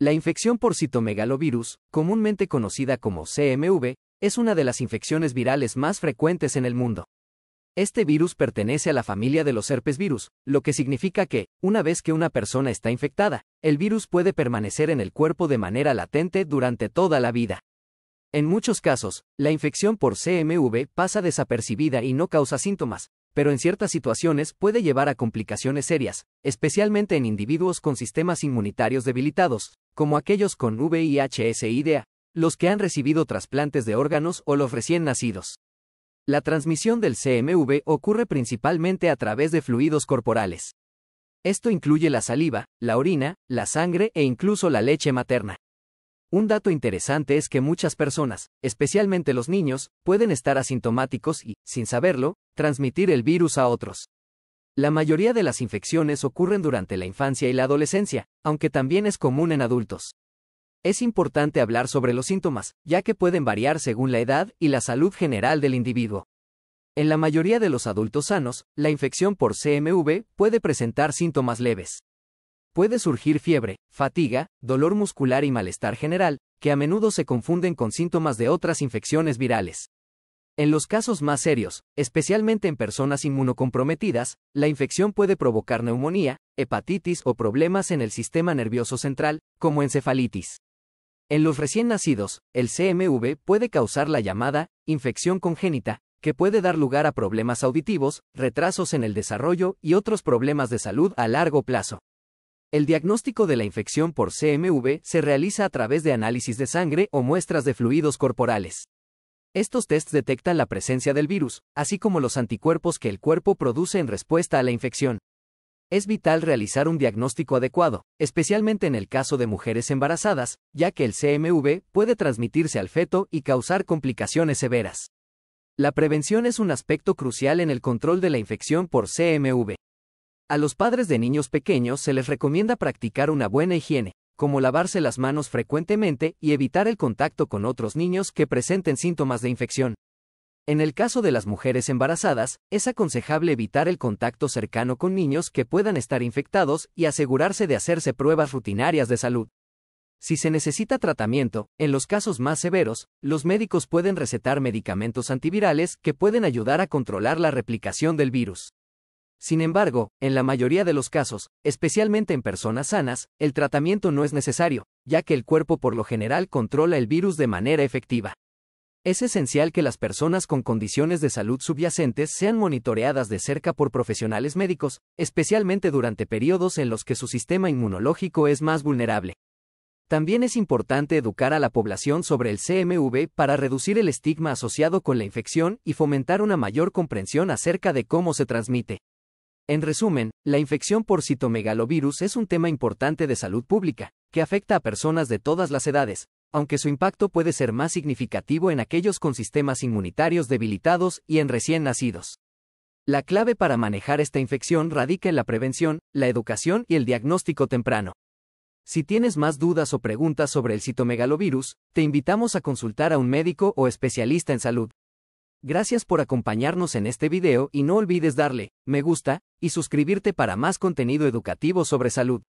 La infección por citomegalovirus, comúnmente conocida como CMV, es una de las infecciones virales más frecuentes en el mundo. Este virus pertenece a la familia de los herpesvirus, lo que significa que, una vez que una persona está infectada, el virus puede permanecer en el cuerpo de manera latente durante toda la vida. En muchos casos, la infección por CMV pasa desapercibida y no causa síntomas, pero en ciertas situaciones puede llevar a complicaciones serias, especialmente en individuos con sistemas inmunitarios debilitados, como aquellos con VIH/SIDA, los que han recibido trasplantes de órganos o los recién nacidos. La transmisión del CMV ocurre principalmente a través de fluidos corporales. Esto incluye la saliva, la orina, la sangre e incluso la leche materna. Un dato interesante es que muchas personas, especialmente los niños, pueden estar asintomáticos y, sin saberlo, transmitir el virus a otros. La mayoría de las infecciones ocurren durante la infancia y la adolescencia, aunque también es común en adultos. Es importante hablar sobre los síntomas, ya que pueden variar según la edad y la salud general del individuo. En la mayoría de los adultos sanos, la infección por CMV puede presentar síntomas leves. Puede surgir fiebre, fatiga, dolor muscular y malestar general, que a menudo se confunden con síntomas de otras infecciones virales. En los casos más serios, especialmente en personas inmunocomprometidas, la infección puede provocar neumonía, hepatitis o problemas en el sistema nervioso central, como encefalitis. En los recién nacidos, el CMV puede causar la llamada infección congénita, que puede dar lugar a problemas auditivos, retrasos en el desarrollo y otros problemas de salud a largo plazo. El diagnóstico de la infección por CMV se realiza a través de análisis de sangre o muestras de fluidos corporales. Estos tests detectan la presencia del virus, así como los anticuerpos que el cuerpo produce en respuesta a la infección. Es vital realizar un diagnóstico adecuado, especialmente en el caso de mujeres embarazadas, ya que el CMV puede transmitirse al feto y causar complicaciones severas. La prevención es un aspecto crucial en el control de la infección por CMV. A los padres de niños pequeños se les recomienda practicar una buena higiene, como lavarse las manos frecuentemente y evitar el contacto con otros niños que presenten síntomas de infección. En el caso de las mujeres embarazadas, es aconsejable evitar el contacto cercano con niños que puedan estar infectados y asegurarse de hacerse pruebas rutinarias de salud. Si se necesita tratamiento, en los casos más severos, los médicos pueden recetar medicamentos antivirales que pueden ayudar a controlar la replicación del virus. Sin embargo, en la mayoría de los casos, especialmente en personas sanas, el tratamiento no es necesario, ya que el cuerpo por lo general controla el virus de manera efectiva. Es esencial que las personas con condiciones de salud subyacentes sean monitoreadas de cerca por profesionales médicos, especialmente durante periodos en los que su sistema inmunológico es más vulnerable. También es importante educar a la población sobre el CMV para reducir el estigma asociado con la infección y fomentar una mayor comprensión acerca de cómo se transmite. En resumen, la infección por citomegalovirus es un tema importante de salud pública, que afecta a personas de todas las edades, aunque su impacto puede ser más significativo en aquellos con sistemas inmunitarios debilitados y en recién nacidos. La clave para manejar esta infección radica en la prevención, la educación y el diagnóstico temprano. Si tienes más dudas o preguntas sobre el citomegalovirus, te invitamos a consultar a un médico o especialista en salud. Gracias por acompañarnos en este video y no olvides darle me gusta y suscribirte para más contenido educativo sobre salud.